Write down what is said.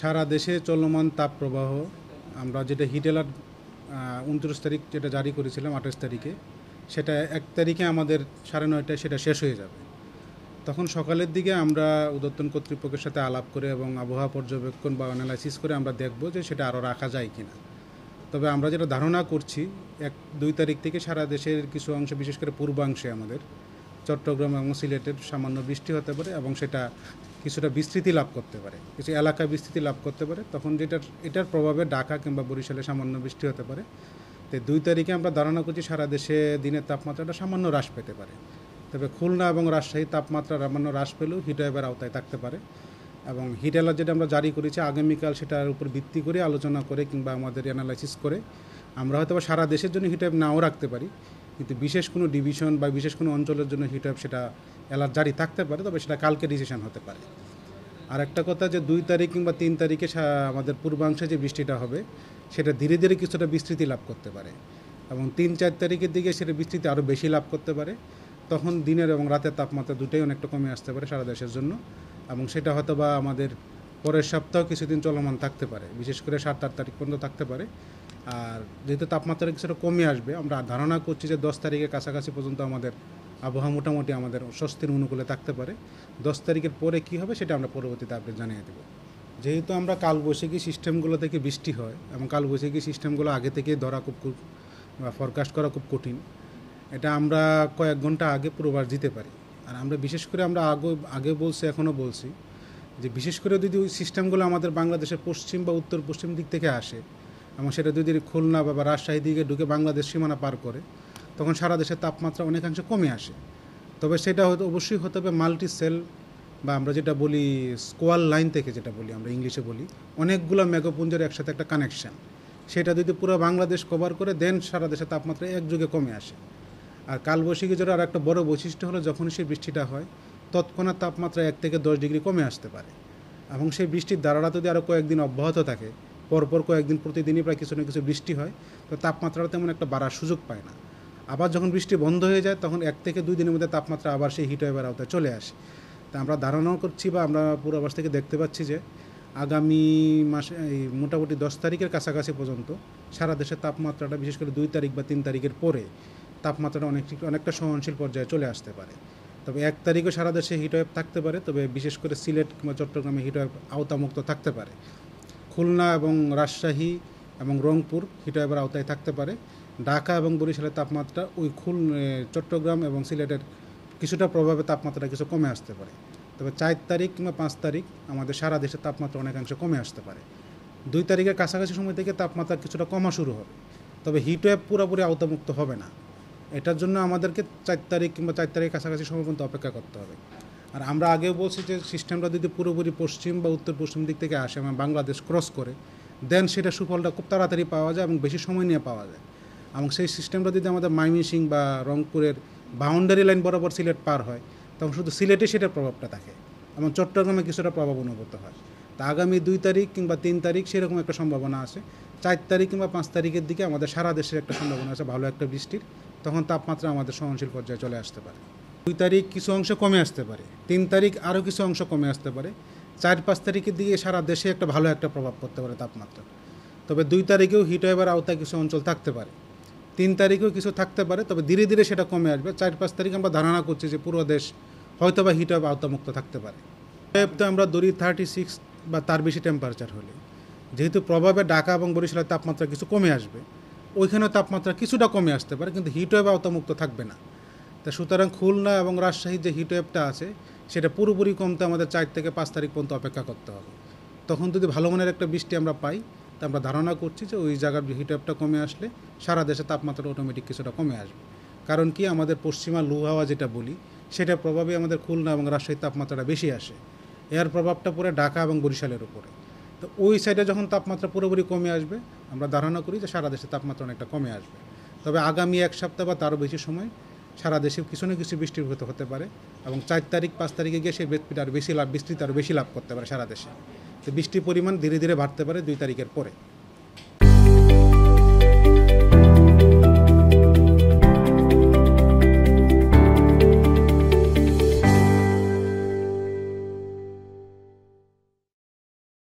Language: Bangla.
সারা দেশে চলমান তাপপ্রবাহ আমরা যেটা হিট অ্যালার্ট উনত্রিশ তারিখ যেটা জারি করেছিলাম আঠাশ তারিখে সেটা এক তারিখে আমাদের সাড়ে নয়টায় সেটা শেষ হয়ে যাবে তখন সকালের দিকে আমরা উদত্তন কর্তৃপক্ষের সাথে আলাপ করে এবং আবহাওয়া পর্যবেক্ষণ বা অ্যানালাইসিস করে আমরা দেখব যে সেটা আরও রাখা যায় কি না তবে আমরা যেটা ধারণা করছি এক দুই তারিখ থেকে সারা দেশের কিছু অংশ বিশেষ করে পূর্বাংশে আমাদের চট্টগ্রাম এবং সিলেটের সামান্য বৃষ্টি হতে পারে এবং সেটা কিছুটা বিস্তৃতি লাভ করতে পারে কিছু এলাকা বিস্তৃতি লাভ করতে পারে তখন যেটার এটার প্রভাবে ঢাকা কিংবা বরিশালে সামান্য বৃষ্টি হতে পারে তো দুই তারিখে আমরা ধারণা করছি সারা দেশে দিনের তাপমাত্রাটা সামান্য হ্রাস পেতে পারে তবে খুলনা এবং রাজশাহী তাপমাত্রা সামান্য হ্রাস পেলেও হিটওয়েভের আওতায় থাকতে পারে এবং হিট অ্যালার্ট যেটা আমরা জারি করেছি আগামীকাল সেটার উপর ভিত্তি করে আলোচনা করে কিংবা আমাদের অ্যানালাইসিস করে আমরা হয়তো সারা দেশের জন্য হিটওয়েভ নাও রাখতে পারি কিন্তু বিশেষ কোনো ডিভিশন বা বিশেষ কোনো অঞ্চলের জন্য হিট অ্যাপ সেটা অ্যালার্ট জারি থাকতে পারে তবে সেটা কালকে ডিসিশন হতে পারে আর একটা কথা যে দুই তারিখ কিংবা তিন তারিখে আমাদের পূর্বাংশে যে বৃষ্টিটা হবে সেটা ধীরে ধীরে কিছুটা বিস্তৃতি লাভ করতে পারে এবং তিন চার তারিখের দিকে সেটা বিস্তৃতি আরও বেশি লাভ করতে পারে তখন দিনের এবং রাতের তাপমাত্রা দুটোই অনেকটা কমে আসতে পারে সারা দেশের জন্য এবং সেটা হয়তো বা আমাদের পরের সপ্তাহ কিছুদিন চলমান থাকতে পারে বিশেষ করে সাত আট তারিখ পর্যন্ত থাকতে পারে আর যেহেতু তাপমাত্রা কিছুটা কমে আসবে আমরা ধারণা করছি যে দশ তারিখের কাছাকাছি পর্যন্ত আমাদের আবহাওয়া মোটামুটি আমাদের স্বস্তির অনুকূলে থাকতে পারে দশ তারিখের পরে কি হবে সেটা আমরা পরবর্তীতে আপনি জানিয়ে দেবো যেহেতু আমরা কালবৈশাখী সিস্টেমগুলো থেকে বৃষ্টি হয় এবং কালবৈশাখী সিস্টেমগুলো আগে থেকেই ধরা খুব বা ফরকাস্ট করা খুব কঠিন এটা আমরা কয়েক ঘন্টা আগে পুরোবার দিতে পারি আর আমরা বিশেষ করে আমরা আগে আগে বলছি এখনও বলছি যে বিশেষ করে যদি ওই সিস্টেমগুলো আমাদের বাংলাদেশের পশ্চিম বা উত্তর পশ্চিম দিক থেকে আসে এবং সেটা যদি খুলনা বা রাজশাহী দিকে ঢুকে বাংলাদেশ সীমানা পার করে তখন সারা দেশের তাপমাত্রা অনেকাংশে কমে আসে তবে সেটা হয়তো অবশ্যই হতে হবে মাল্টি সেল বা আমরা যেটা বলি স্কোয়াল লাইন থেকে যেটা বলি আমরা ইংলিশে বলি অনেকগুলো মেঘপুঞ্জের একসাথে একটা কানেকশান সেটা যদি পুরো বাংলাদেশ কভার করে দেন সারা দেশের তাপমাত্রা যুগে কমে আসে আর কালবৈশাখী জ্বরের আর একটা বড় বৈশিষ্ট্য হলো যখন সেই বৃষ্টিটা হয় তৎক্ষণাৎ তাপমাত্রা এক থেকে দশ ডিগ্রি কমে আসতে পারে এবং সেই বৃষ্টির দ্বারাটা যদি আরও কয়েকদিন অব্যাহত থাকে পরপর কয়েকদিন প্রতিদিনই প্রায় কিছু না কিছু বৃষ্টি হয় তো তাপমাত্রাটা তেমন একটা বাড়ার সুযোগ পায় না আবার যখন বৃষ্টি বন্ধ হয়ে যায় তখন এক থেকে দুই দিনের মধ্যে তাপমাত্রা আবার সেই হিট ওয়েভের আওতায় চলে আসে তা আমরা ধারণাও করছি বা আমরা পূর্বাভাস থেকে দেখতে পাচ্ছি যে আগামী মাসে এই মোটামুটি দশ তারিখের কাছাকাছি পর্যন্ত সারা দেশের তাপমাত্রাটা বিশেষ করে দুই তারিখ বা তিন তারিখের পরে তাপমাত্রাটা অনেক অনেকটা সহনশীল পর্যায়ে চলে আসতে পারে তবে এক তারিখে সারা দেশে হিটওয়েভ থাকতে পারে তবে বিশেষ করে সিলেট কিংবা চট্টগ্রামে ওয়েভ আওতামুক্ত থাকতে পারে খুলনা এবং রাজশাহী এবং রংপুর এবার আওতায় থাকতে পারে ঢাকা এবং বরিশালের তাপমাত্রা ওই খুল চট্টগ্রাম এবং সিলেটের কিছুটা প্রভাবে তাপমাত্রা কিছু কমে আসতে পারে তবে চার তারিখ কিংবা পাঁচ তারিখ আমাদের সারা দেশের তাপমাত্রা অনেকাংশে কমে আসতে পারে দুই তারিখের কাছাকাছি সময় থেকে তাপমাত্রা কিছুটা কমা শুরু হবে তবে হিট পুরোপুরি আওতামুক্ত হবে না এটার জন্য আমাদেরকে চার তারিখ কিংবা চার তারিখের কাছাকাছি সময় পর্যন্ত অপেক্ষা করতে হবে আর আমরা আগেও বলছি যে সিস্টেমটা যদি পুরোপুরি পশ্চিম বা উত্তর পশ্চিম দিক থেকে আসে এবং মানে বাংলাদেশ ক্রস করে দেন সেটা সুফলটা খুব তাড়াতাড়ি পাওয়া যায় এবং বেশি সময় নিয়ে পাওয়া যায় এবং সেই সিস্টেমটা যদি আমাদের মাইমিসিং বা রংপুরের বাউন্ডারি লাইন বরাবর সিলেট পার হয় তখন শুধু সিলেটে সেটার প্রভাবটা থাকে এবং চট্টগ্রামে কিছুটা প্রভাব অনুভূত হয় তা আগামী দুই তারিখ কিংবা তিন তারিখ সেরকম একটা সম্ভাবনা আছে চার তারিখ কিংবা পাঁচ তারিখের দিকে আমাদের সারা দেশের একটা সম্ভাবনা আছে ভালো একটা বৃষ্টির তখন তাপমাত্রা আমাদের সহনশীল পর্যায়ে চলে আসতে পারে দুই তারিখ কিছু অংশ কমে আসতে পারে তিন তারিখ আরও কিছু অংশ কমে আসতে পারে চার পাঁচ তারিখের দিকে সারা দেশে একটা ভালো একটা প্রভাব পড়তে পারে তাপমাত্রা তবে দুই তারিখেও হিট ওয়েভার আওতায় কিছু অঞ্চল থাকতে পারে তিন তারিখেও কিছু থাকতে পারে তবে ধীরে ধীরে সেটা কমে আসবে চার পাঁচ তারিখ আমরা ধারণা করছি যে পুরো দেশ হয়তো বা হিট আওতামুক্ত থাকতে পারে তো আমরা দড়ি থার্টি সিক্স বা তার বেশি টেম্পারেচার হলে যেহেতু প্রভাবে ঢাকা এবং বরিশালের তাপমাত্রা কিছু কমে আসবে ওইখানেও তাপমাত্রা কিছুটা কমে আসতে পারে কিন্তু হিট আওতামুক্ত থাকবে না তা সুতরাং খুলনা এবং রাজশাহীর যে হিটওয়েভটা আছে সেটা পুরোপুরি কমতে আমাদের চার থেকে পাঁচ তারিখ পর্যন্ত অপেক্ষা করতে হবে তখন যদি ভালো মানের একটা বৃষ্টি আমরা পাই তা আমরা ধারণা করছি যে ওই জায়গার হিটওয়েভটা কমে আসলে সারা দেশে তাপমাত্রা অটোমেটিক কিছুটা কমে আসবে কারণ কি আমাদের পশ্চিমা লু হাওয়া যেটা বলি সেটার প্রভাবে আমাদের খুলনা এবং রাজশাহীর তাপমাত্রাটা বেশি আসে এর প্রভাবটা পড়ে ঢাকা এবং বরিশালের উপরে তো ওই সাইডে যখন তাপমাত্রা পুরোপুরি কমে আসবে আমরা ধারণা করি যে সারা দেশে তাপমাত্রা অনেকটা কমে আসবে তবে আগামী এক সপ্তাহ বা তারও বেশি সময় সারা দেশে কিছু না কিছু বৃষ্টিভূত হতে পারে এবং চার তারিখ পাঁচ তারিখে গিয়ে সেই বৃষ্টিটা আরও বেশি লাভ বৃষ্টিতে আরও বেশি লাভ করতে পারে সারা দেশে তো বৃষ্টির পরিমাণ ধীরে ধীরে বাড়তে পারে দুই তারিখের পরে